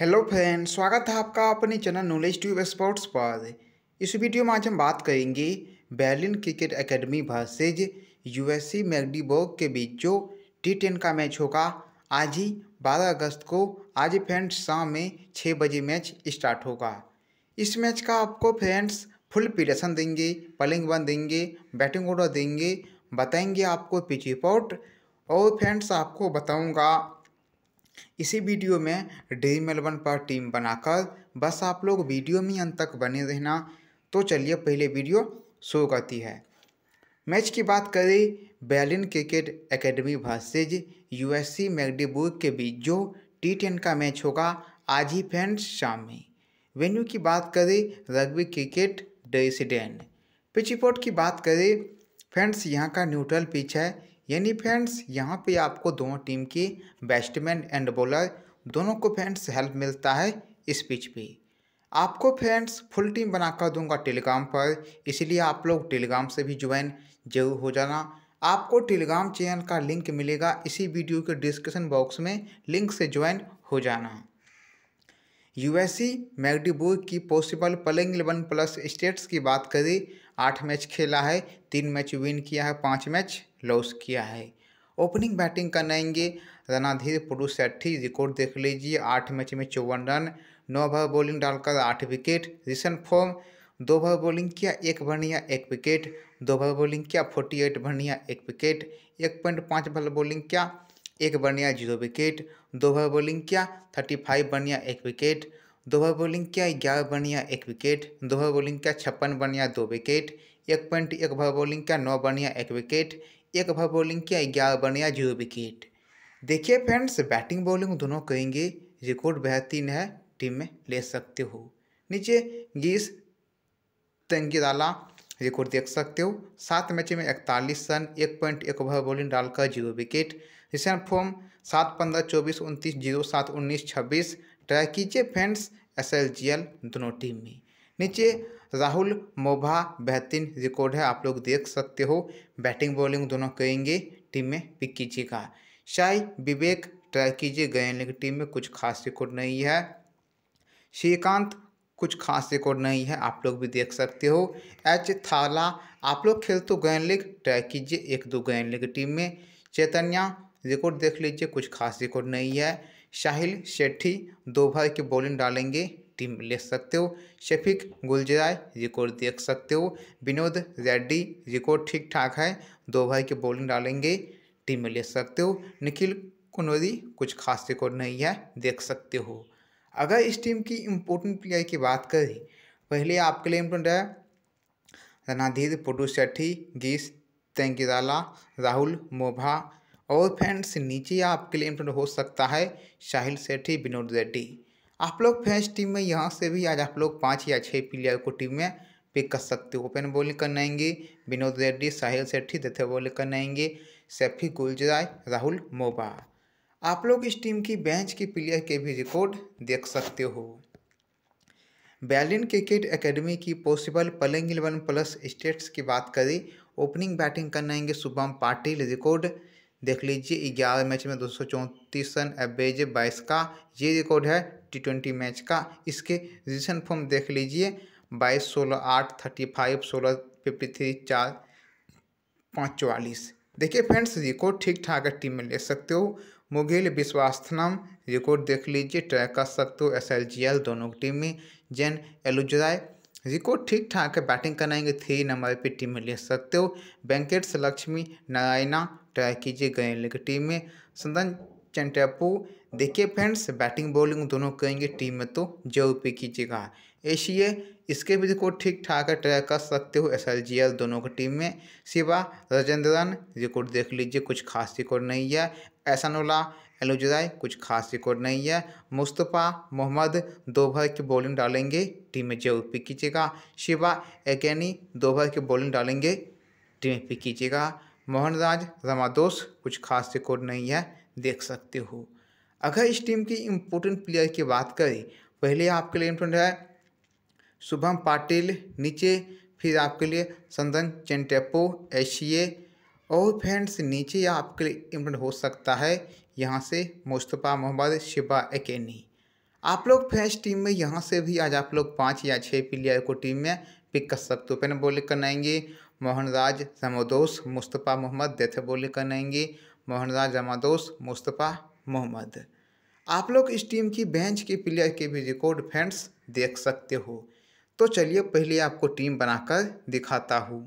hello friend स्वागत है आपका अपने चैनल नॉलेज ट्यूब स्पोर्ट्स पर इस वीडियो में आज हम बात करेंगे Berlin cricket academy versus USC Magdeburg के बीच जो टी टेन का मैच होगा आज ही 12 अगस्त को आज फ्रेंड्स शाम में छः बजे मैच स्टार्ट होगा इस मैच का आपको फ्रेंड्स फुल पिटेशन देंगे पलिंग वन देंगे बैटिंग ऑर्डर देंगे बताएंगे आपको पिच रिपोर्ट और फ्रेंड्स आपको बताऊँगा इसी वीडियो में ड्रीम इलेवन पर टीम बनाकर बस आप लोग वीडियो में अंत तक बने रहना तो चलिए पहले वीडियो शुरू करती है मैच की बात करें Berlin cricket academy versus USC Magdeburg के बीच जो टी टेन का मैच होगा आज ही फ्रेंड्स शाम में वेन्यू की बात करें rugby cricket resident pitch report की बात करें फ्रेंड्स यहाँ का न्यूट्रल पिच है यानी फ्रेंड्स यहाँ पे आपको दोनों टीम के बैट्समैन एंड बॉलर दोनों को फ्रेंड्स हेल्प मिलता है इस पिच पे आपको फ्रेंड्स फुल टीम बनाकर दूंगा टेलीग्राम पर इसलिए आप लोग टेलीग्राम से भी ज्वाइन जरूर हो जाना आपको टेलीग्राम चैनल का लिंक मिलेगा इसी वीडियो के डिस्क्रिप्शन बॉक्स में लिंक से ज्वाइन हो जाना यूएससी मैगडीबुर्ग की possible playing eleven plus stats की बात करें आठ मैच खेला है तीन मैच विन किया है पाँच मैच लॉस किया है ओपनिंग बैटिंग करनाएंगे रनाधीर पुरुष सेट्ठी रिकॉर्ड देख लीजिए आठ मैच में चौवन रन नौ ओवर बॉलिंग डालकर आठ विकेट रिसेंट फॉर्म दो ओवर बॉलिंग किया एक बढ़िया एक विकेट दो ओवर बॉलिंग किया फोर्टी एट बढ़िया एक विकेट एक पॉइंट पाँच ओवर बॉलिंग किया एक बढ़िया जीरो विकेट दो ओवर बॉलिंग किया थर्टी फाइव बढ़िया एक विकेट दो ओवर बॉलिंग किया ग्यारह बढ़िया एक विकेट दो ओवर बॉलिंग किया छप्पन बढ़िया दो विकेट एक पॉइंट एक ओवर बॉलिंग किया नौ बढ़िया एक विकेट एक ओवर बॉलिंग किया ग्यारह बन या जीरो विकेट देखिए फ्रेंड्स बैटिंग बॉलिंग दोनों करेंगे रिकॉर्ड बेहतरीन है टीम में ले सकते हो नीचे गीस डाला रिकॉर्ड देख सकते हो सात मैच में इकतालीस रन एक पॉइंट एक ओवर बॉलिंग डालकर जीरो विकेट रिसेंट फॉर्म सात पंद्रह चौबीस उनतीस जीरो सात उन्नीस छब्बीस ट्राई कीजिए friends S L G L दोनों टीम में नीचे राहुल मोभा बेहतरीन रिकॉर्ड है आप लोग देख सकते हो बैटिंग बॉलिंग दोनों करेंगे टीम में पिक कीजिएगा शाही विवेक ट्राई कीजिए गए लेकिन टीम में कुछ खास रिकॉर्ड नहीं है श्रीकांत कुछ खास रिकॉर्ड नहीं है आप लोग भी देख सकते हो एच थाला आप लोग खेल तो गैन लीग ट्राई कीजिए एक दो गैन लीग टीम में चैतन्या रिकॉर्ड देख लीजिए कुछ खास रिकॉर्ड नहीं है शाहिल शेट्टी दो भाई की बॉलिंग डालेंगे टीम ले सकते हो शफिक गुलजराय रिकॉर्ड देख सकते हो विनोद रेड्डी रिकॉर्ड ठीक ठाक है दो भाई के बॉलिंग डालेंगे टीम में ले सकते हो निखिल कुनोरी कुछ खास रिकॉर्ड नहीं है देख सकते हो अगर इस टीम की इम्पोर्टेंट प्लेयर की बात करें पहले आपके लिए इम्पोर्टेंट है रनाधीर पुटू शेट्ठी गीस तेंगिराला राहुल मोभा और फ्रेंड्स नीचे आपके लिए इम्पोर्टेंट हो सकता है साहिल सेठी विनोद रेड्डी आप लोग फैंस टीम में यहाँ से भी आज आप लोग पाँच या छः प्लेयर को टीम में पिक कर सकते हो ओपन बॉलिंग आएंगे विनोद रेड्डी साहिल सेट्ठी दथे बॉलिंग आएंगे सेफी गुलजराय राहुल मोबा आप लोग इस टीम की बेंच की प्लेयर के भी रिकॉर्ड देख सकते हो बैलिन क्रिकेट एकेडमी की possible playing eleven plus stats की बात करें ओपनिंग बैटिंग आएंगे शुभम पाटिल रिकॉर्ड देख लीजिए ग्यारह मैच में दो सौ चौंतीस रन एवरेज बाईस का ये रिकॉर्ड है टी ट्वेंटी मैच का इसके रिसेंट फॉर्म देख लीजिए बाईस सोलह आठ थर्टी फाइव सोलह फिफ्टी थ्री चार पाँच चौवालीस देखिए फ्रेंड्स रिकॉर्ड ठीक ठाक है टीम में ले सकते हो मुगिल विश्वास्थनम रिकॉर्ड देख लीजिए ट्रैक कर सकते हो एस दोनों टीम में जैन एलुजराय जिको ठीक ठाक बैटिंग कराएंगे थ्री नंबर पे टीम में ले सकते हो वेंकटेश लक्ष्मी नारायणा ट्राई कीजिए गए टीम में संदन चंटापू देखिए फ्रेंड्स बैटिंग बॉलिंग दोनों करेंगे टीम में तो जरूर पे कीजिएगा एशिए इसके भी जिको ठीक ठाक ट्राई कर सकते हो एस दोनों की टीम में सिवा राजेंद्रन रिकॉर्ड देख लीजिए कुछ खास रिकॉर्ड नहीं है एसानोला एल उजराय कुछ खास रिकॉर्ड नहीं है मुस्तफ़ा मोहम्मद दो भर की बॉलिंग डालेंगे टीम में जरूर पिक कीजिएगा शिवा दो भर की बॉलिंग डालेंगे टीम में पिक कीजिएगा मोहनराज रमादोस कुछ खास रिकॉर्ड नहीं है देख सकते हो अगर इस टीम की इम्पोर्टेंट प्लेयर की बात करें पहले आपके लिए इम्पोर्टेंट है शुभम पाटिल नीचे फिर आपके लिए संदन चेंटेपो एशिए और फ्रेंड्स नीचे आपके लिए इम्पोर्टेंट हो सकता है यहाँ से मुस्तफ़ा मोहम्मद शिबा एकेनी आप लोग फैश टीम में यहाँ से भी आज आप लोग पाँच या छः प्लेयर को टीम में पिक कर सकते हो पहले बॉलिंग करनाएंगे मोहनराज जमादोस मुस्तफ़ा मोहम्मद डेथ बॉलिंग करनाएंगे मोहनराज जमादोस मुस्तफ़ा मोहम्मद आप लोग इस टीम की बेंच के प्लेयर के भी रिकॉर्ड फ्रेंड्स देख सकते हो तो चलिए पहले आपको टीम बनाकर दिखाता हूँ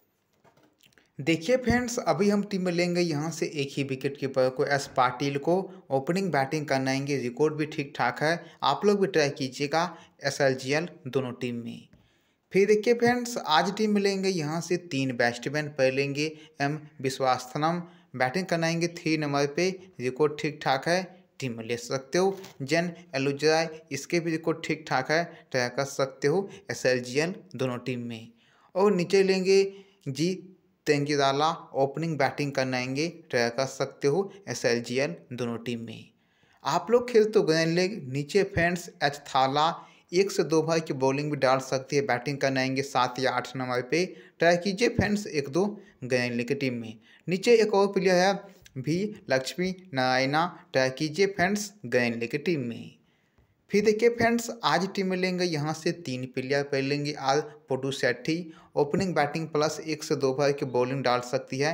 देखिए फ्रेंड्स अभी हम टीम में लेंगे यहाँ से एक ही विकेट कीपर को एस पाटिल को ओपनिंग बैटिंग करना आएंगे रिकॉर्ड भी ठीक ठाक है आप लोग भी ट्राई कीजिएगा एस दोनों टीम में फिर देखिए फ्रेंड्स आज टीम लेंगे यहाँ से तीन बैट्समैन पर लेंगे एम विश्वासनम बैटिंग कराएंगे थ्री नंबर पर रिकॉर्ड ठीक ठाक है टीम में ले सकते हो जैन एलुजराय इसके भी रिकॉर्ड ठीक ठाक है ट्राई कर सकते हो एस दोनों टीम में और नीचे लेंगे जी तेंगिदाला ओपनिंग बैटिंग करने आएंगे ट्राई कर सकते हो एस दोनों टीम में आप लोग खेल तो गए लेग नीचे फैंस एच थाला एक से दो भाई की बॉलिंग भी डाल सकती है बैटिंग करने आएंगे सात या आठ नंबर पे ट्राई कीजिए फ्रेंड्स एक दो गए की टीम में नीचे एक और प्लेयर है भी लक्ष्मी नारायणा ट्राई कीजिए फ्रेंड्स गए की टीम में फिर देखिए फ्रेंड्स आज टीम लेंगे यहाँ से तीन प्लेयर पहले लेंगे आज Potu Sethi opening batting plus एक से दो भर की बॉलिंग डाल सकती है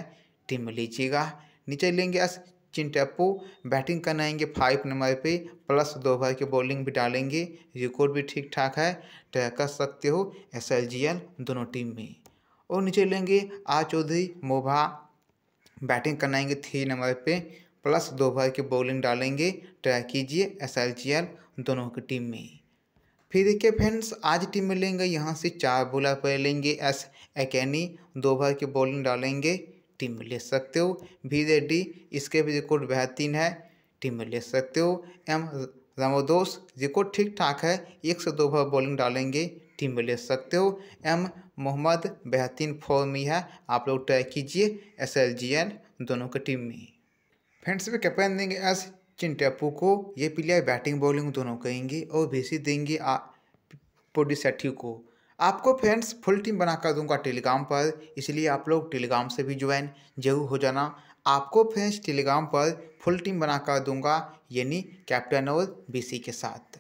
टीम लीजिएगा नीचे लेंगे आज चिंटप्पू बैटिंग करने आएंगे फाइव नंबर पे प्लस दो ओवर की बॉलिंग भी डालेंगे रिकॉर्ड भी ठीक ठाक है तो कर सकते हो एस दोनों टीम में और नीचे लेंगे आ चौधरी मोभा बैटिंग करना आएंगे थ्री नंबर पर प्लस दो भाई की बॉलिंग डालेंगे ट्राई कीजिए एस दोनों की टीम में फिर देखिए फ्रेंड्स आज टीम में लेंगे यहाँ से चार बॉलर पर लेंगे एस एकेनी दो भाई की बॉलिंग डालेंगे टीम में ले सकते हो भी रेड्डी इसके भी रिकॉर्ड बेहतरीन है टीम में ले सकते हो एम रामोदोस रिकॉर्ड ठीक ठाक है एक से दो भाव बॉलिंग डालेंगे टीम में ले सकते हो एम मोहम्मद बेहतरीन फॉर्म में है आप लोग ट्राई कीजिए एस दोनों की टीम में फ्रेंड्स में कैप्टन देंगे एस चिंटेपू को ये प्लेयर बैटिंग बॉलिंग दोनों कहेंगे और भेजी देंगे पोडी सेठी को आपको फ्रेंड्स फुल टीम बनाकर दूंगा टेलीग्राम पर इसलिए आप लोग टेलीग्राम से भी ज्वाइन जरूर हो जाना आपको फ्रेंड्स टेलीग्राम पर फुल टीम बनाकर दूंगा यानी कैप्टन और बीसी के साथ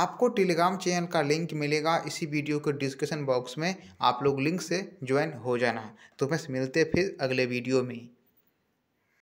आपको टेलीग्राम चैनल का लिंक मिलेगा इसी वीडियो के डिस्क्रिप्शन बॉक्स में आप लोग लिंक से ज्वाइन हो जाना तो बस मिलते फिर अगले वीडियो में